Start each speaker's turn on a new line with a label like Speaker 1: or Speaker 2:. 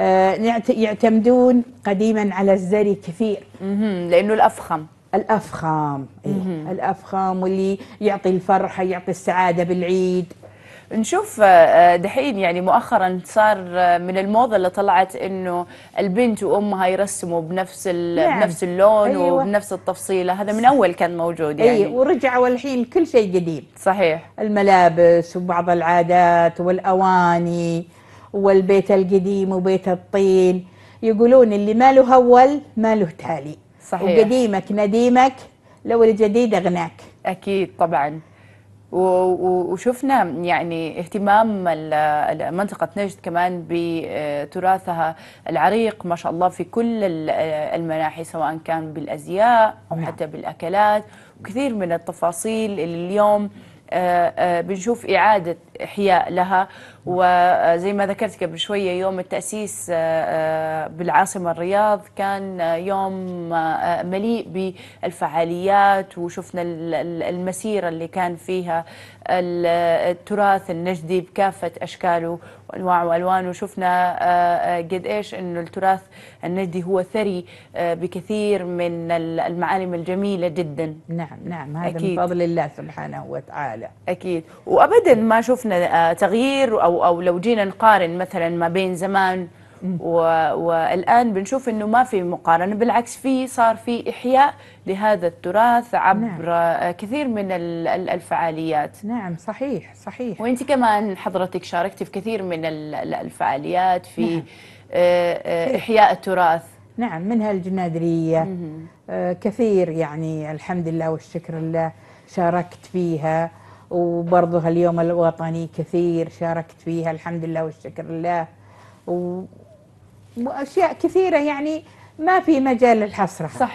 Speaker 1: آه، يعتمدون قديما على الزري كثير لانه الافخم الافخام إيه؟ الافخام واللي يعطي الفرحه يعطي السعاده
Speaker 2: بالعيد نشوف آه، آه، دحين يعني مؤخرا صار من الموضه اللي طلعت انه البنت وامها يرسموا بنفس نعم. بنفس اللون أيوة. وبنفس التفصيله هذا من اول كان موجود إيه، يعني اي ورجعوا الحين كل شيء قديم صحيح
Speaker 1: الملابس وبعض العادات والاواني والبيت القديم وبيت الطين يقولون اللي ما له أول ما له تالي صحيح وقديمك
Speaker 2: نديمك لو الجديد أغناك أكيد طبعا وشفنا يعني اهتمام منطقة نجد كمان بتراثها العريق ما شاء الله في كل المناحي سواء كان بالأزياء أو نعم. حتى بالأكلات وكثير من التفاصيل اللي اليوم آه، آه، بنشوف إعادة إحياء لها وزي ما ذكرت قبل شوية يوم التأسيس آه، آه، بالعاصمة الرياض كان آه، يوم مليء بالفعاليات وشفنا المسيرة اللي كان فيها التراث النجدي بكافة أشكاله وأنواعه وألوانه شفنا قد إيش أنه التراث النجدي هو ثري بكثير من المعالم الجميلة جدا نعم نعم هذا أكيد. من فضل الله سبحانه وتعالى أكيد وأبدا ما شفنا شفنا آه، تغيير او او لو جينا نقارن مثلا ما بين زمان والان بنشوف انه ما في مقارنه بالعكس في صار في احياء لهذا التراث عبر نعم. آه، كثير من الفعاليات نعم صحيح صحيح وانت كمان حضرتك شاركتي في كثير من الفعاليات في نعم. آه، احياء التراث
Speaker 1: نعم منها الجنادريه كثير يعني الحمد لله والشكر لله شاركت فيها وبرضه اليوم الوطني كثير شاركت فيها الحمد لله والشكر لله و... واشياء كثيره يعني ما في مجال الحسره صحيح